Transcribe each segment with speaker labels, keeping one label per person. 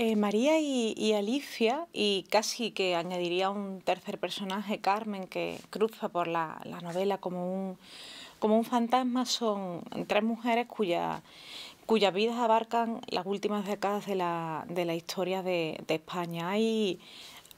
Speaker 1: Eh, María y, Alicia, y casi que añadiría un tercer personaje, Carmen, que cruza por la, novela como un, como un fantasma, son tres mujeres cuya, cuyas vidas abarcan las últimas décadas de la, historia de, España. Hay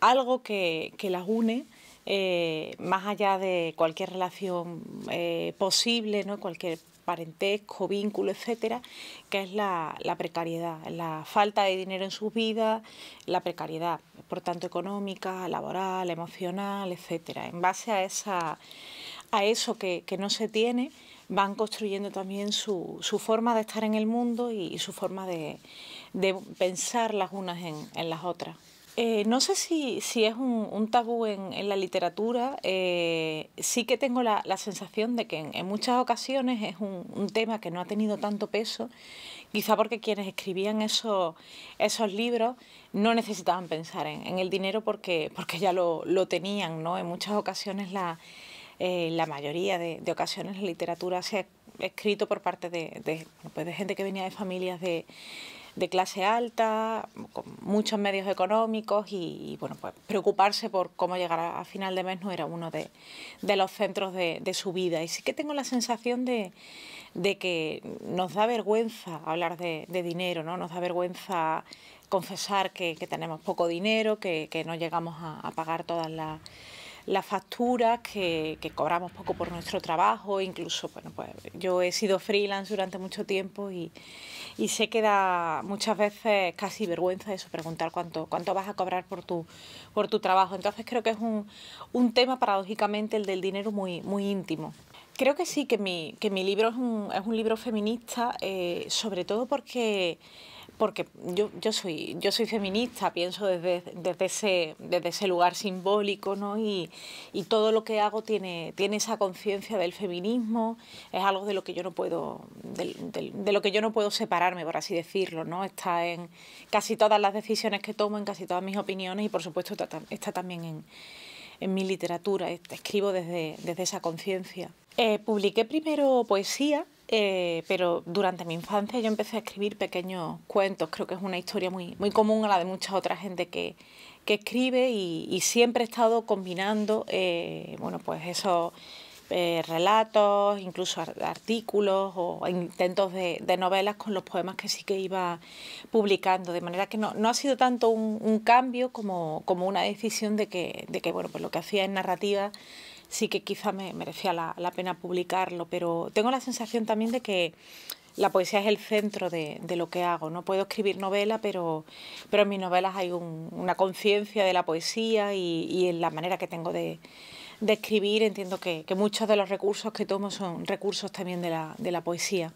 Speaker 1: algo que, las une. Eh, más allá de cualquier relación eh, posible, ¿no? cualquier parentesco, vínculo, etcétera, que es la, precariedad, la falta de dinero en sus vidas, la precariedad, por tanto económica, laboral, emocional, etcétera. En base a, esa, a eso que, no se tiene, van construyendo también su, su, forma de estar en el mundo y, su forma de, pensar las unas en las otras. Eh, no sé si, es un, tabú en, la literatura. Eh, sí que tengo la, sensación de que en, muchas ocasiones es un, tema que no ha tenido tanto peso, quizá porque quienes escribían esos libros no necesitaban pensar en, el dinero porque, porque ya lo, tenían. ¿no? En muchas ocasiones, la, eh, la mayoría de, ocasiones, la literatura se ha escrito por parte de, de pues, gente que venía de familias de de clase alta, con muchos medios económicos y, bueno, pues preocuparse por cómo llegar a, final de mes no era uno de, los centros de, su vida. Y sí que tengo la sensación de, que nos da vergüenza hablar de, dinero, ¿no? Nos da vergüenza confesar que, tenemos poco dinero, que, no llegamos a pagar todas las las facturas, que, cobramos poco por nuestro trabajo, incluso, bueno, pues, yo he sido freelance durante mucho tiempo y, y sé que da muchas veces casi vergüenza eso, preguntar cuánto, cuánto vas a cobrar por tu, por tu trabajo. Entonces creo que es un, tema, paradójicamente, el del dinero muy, muy íntimo. Creo que sí, que mi, libro es un, libro feminista, eh, sobre todo porque porque yo, yo, soy, yo soy feminista, pienso desde, desde, ese, desde ese lugar simbólico, ¿no? Y, todo lo que hago tiene, tiene esa conciencia del feminismo, es algo de lo que yo no puedo, de, lo que yo no puedo separarme, por así decirlo, ¿no? Está en casi todas las decisiones que tomo, en casi todas mis opiniones y por supuesto está, también en, en mi literatura, escribo desde, desde esa conciencia. Eh, publiqué primero poesía, eh, pero durante mi infancia yo empecé a escribir pequeños cuentos. Creo que es una historia muy, muy común a la de mucha otra gente que, escribe y, siempre he estado combinando eh, bueno, pues esos eh, relatos, incluso artículos o intentos de, novelas con los poemas que sí que iba publicando. De manera que no, ha sido tanto un, cambio como, como, una decisión de que, bueno, pues lo que hacía es narrativa sí que quizá me merecía la, pena publicarlo, pero tengo la sensación también de que la poesía es el centro de, lo que hago. No puedo escribir novela, pero, en mis novelas hay una conciencia de la poesía y, en la manera que tengo de, escribir entiendo que, muchos de los recursos que tomo son recursos también de la poesía.